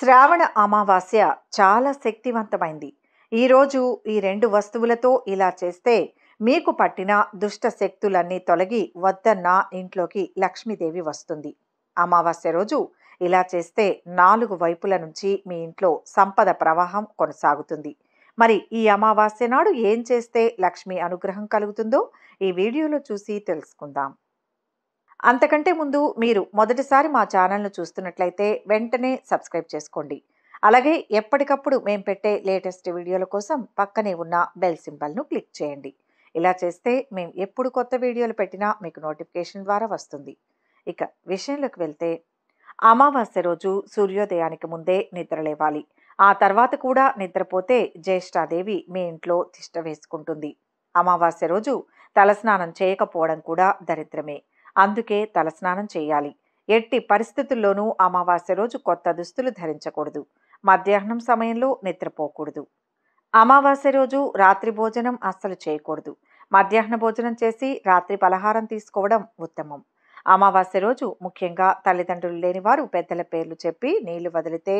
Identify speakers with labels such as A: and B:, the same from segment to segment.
A: శ్రావణ అమావాస్య చాలా శక్తివంతమైంది ఈరోజు ఈ రెండు వస్తువులతో ఇలా చేస్తే మీకు పట్టిన దుష్ట శక్తులన్నీ తొలగి వద్దన్న ఇంట్లోకి లక్ష్మీదేవి వస్తుంది అమావాస్య రోజు ఇలా చేస్తే నాలుగు వైపుల నుంచి మీ ఇంట్లో సంపద ప్రవాహం కొనసాగుతుంది మరి ఈ అమావాస్య నాడు ఏం చేస్తే లక్ష్మి అనుగ్రహం కలుగుతుందో ఈ వీడియోలో చూసి తెలుసుకుందాం అంతకంటే ముందు మీరు మొదటిసారి మా ఛానల్ను చూస్తున్నట్లయితే వెంటనే సబ్స్క్రైబ్ చేసుకోండి అలాగే ఎప్పటికప్పుడు మేము పెట్టే లేటెస్ట్ వీడియోల కోసం పక్కనే ఉన్న బెల్ సింబల్ను క్లిక్ చేయండి ఇలా చేస్తే మేము ఎప్పుడు కొత్త వీడియోలు పెట్టినా మీకు నోటిఫికేషన్ ద్వారా వస్తుంది ఇక విషయంలోకి వెళ్తే అమావాస్య రోజు సూర్యోదయానికి ముందే నిద్రలేవాలి ఆ తర్వాత కూడా నిద్రపోతే జ్యేష్ఠాదేవి మీ ఇంట్లో తిష్ట వేసుకుంటుంది అమావాస్య రోజు తలస్నానం చేయకపోవడం కూడా దరిద్రమే అందుకే తలస్నానం చేయాలి ఎట్టి పరిస్థితుల్లోనూ అమావాస్య రోజు కొత్త దుస్తులు ధరించకూడదు మధ్యాహ్నం సమయంలో నిద్రపోకూడదు అమావాస్య రోజు రాత్రి భోజనం అస్సలు చేయకూడదు మధ్యాహ్న భోజనం చేసి రాత్రి పలహారం తీసుకోవడం ఉత్తమం అమావాస్య రోజు ముఖ్యంగా తల్లిదండ్రులు లేని వారు పెద్దల పేర్లు చెప్పి నీళ్లు వదిలితే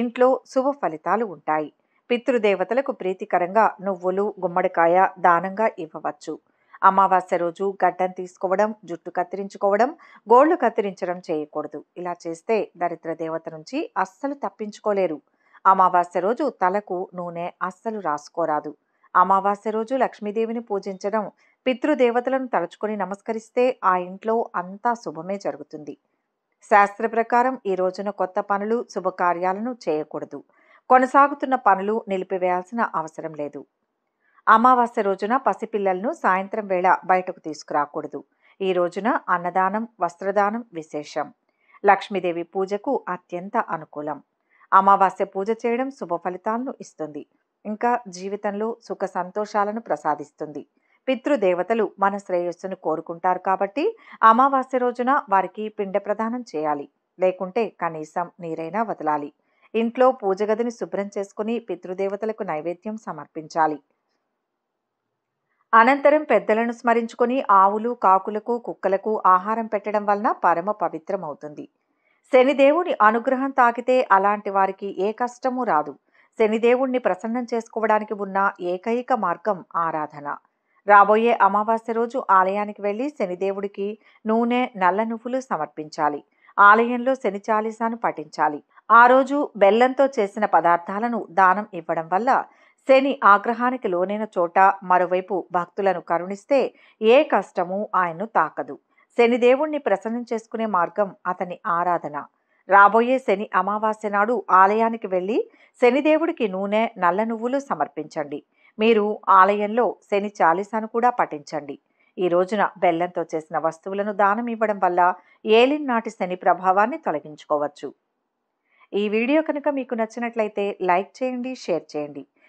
A: ఇంట్లో శుభ ఫలితాలు ఉంటాయి పితృదేవతలకు ప్రీతికరంగా నువ్వులు గుమ్మడికాయ దానంగా ఇవ్వవచ్చు అమావాస్య రోజు గడ్డం తీసుకోవడం జుట్టు కత్తిరించుకోవడం గోళ్లు కత్తిరించడం చేయకూడదు ఇలా చేస్తే దరిద్ర దేవత నుంచి అస్సలు తప్పించుకోలేరు అమావాస్య రోజు తలకు నూనె అస్సలు రాసుకోరాదు అమావాస్య రోజు లక్ష్మీదేవిని పూజించడం పితృదేవతలను తలుచుకొని నమస్కరిస్తే ఆ ఇంట్లో అంతా శుభమే జరుగుతుంది శాస్త్ర ప్రకారం ఈ రోజున కొత్త పనులు శుభకార్యాలను చేయకూడదు కొనసాగుతున్న పనులు నిలిపివేయాల్సిన అవసరం లేదు అమావాస్య రోజున పసిపిల్లలను సాయంత్రం వేళ బయటకు తీసుకురాకూడదు ఈ రోజున అన్నదానం వస్త్రదానం విశేషం లక్ష్మీదేవి పూజకు అత్యంత అనుకూలం అమావాస్య పూజ చేయడం శుభ ఫలితాలను ఇస్తుంది ఇంకా జీవితంలో సుఖ సంతోషాలను ప్రసాదిస్తుంది పితృదేవతలు మన శ్రేయస్సును కోరుకుంటారు కాబట్టి అమావాస్య రోజున వారికి పిండ ప్రదానం చేయాలి లేకుంటే కనీసం నీరైనా వదలాలి ఇంట్లో పూజగదిని శుభ్రం చేసుకుని పితృదేవతలకు నైవేద్యం సమర్పించాలి అనంతరం పెద్దలను స్మరించుకొని ఆవులు కాకులకు కుక్కలకు ఆహారం పెట్టడం వలన పరమ పవిత్రమవుతుంది శనిదేవుని అనుగ్రహం తాకితే అలాంటి వారికి ఏ కష్టమూ రాదు శనిదేవుణ్ణి ప్రసన్నం చేసుకోవడానికి ఉన్న ఏకైక మార్గం ఆరాధన రాబోయే అమావాస్య రోజు ఆలయానికి వెళ్ళి శనిదేవుడికి నూనె నల్ల నువ్వులు సమర్పించాలి ఆలయంలో శని చాలీసాను పఠించాలి ఆ రోజు బెల్లంతో చేసిన పదార్థాలను దానం ఇవ్వడం వల్ల శని ఆగ్రహానికి లోనైన చోట మరోవైపు భక్తులను కరుణిస్తే ఏ కష్టమూ ఆయన్ను తాకదు శనిదేవుణ్ణి ప్రసన్నం చేసుకునే మార్గం అతని ఆరాధన రాబోయే శని అమావాస్య నాడు ఆలయానికి వెళ్ళి శనిదేవుడికి నూనె నల్ల నువ్వులు సమర్పించండి మీరు ఆలయంలో శని చాలీసాను కూడా పఠించండి ఈ రోజున బెల్లంతో చేసిన వస్తువులను దానం ఇవ్వడం వల్ల ఏలిన్ నాటి శని ప్రభావాన్ని తొలగించుకోవచ్చు ఈ వీడియో కనుక మీకు నచ్చినట్లయితే లైక్ చేయండి షేర్ చేయండి